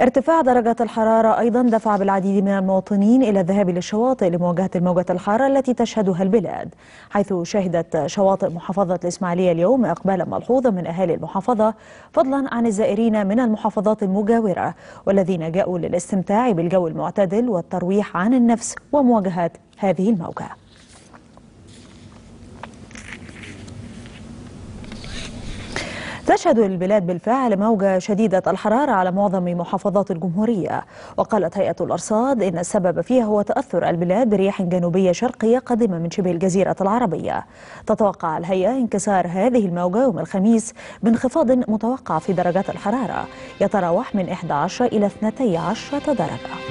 ارتفاع درجة الحرارة أيضا دفع بالعديد من المواطنين إلى الذهاب للشواطئ لمواجهة الموجة الحارة التي تشهدها البلاد حيث شهدت شواطئ محافظة الإسماعيلية اليوم إقبالا ملحوظا من أهالي المحافظة فضلا عن الزائرين من المحافظات المجاورة والذين جاءوا للاستمتاع بالجو المعتدل والترويح عن النفس ومواجهة هذه الموجة تشهد البلاد بالفعل موجة شديدة الحرارة على معظم محافظات الجمهورية وقالت هيئة الأرصاد إن السبب فيها هو تأثر البلاد برياح جنوبية شرقية قادمة من شبه الجزيرة العربية تتوقع الهيئة انكسار هذه الموجة يوم الخميس بانخفاض متوقع في درجات الحرارة يتراوح من 11 إلى 12 درجة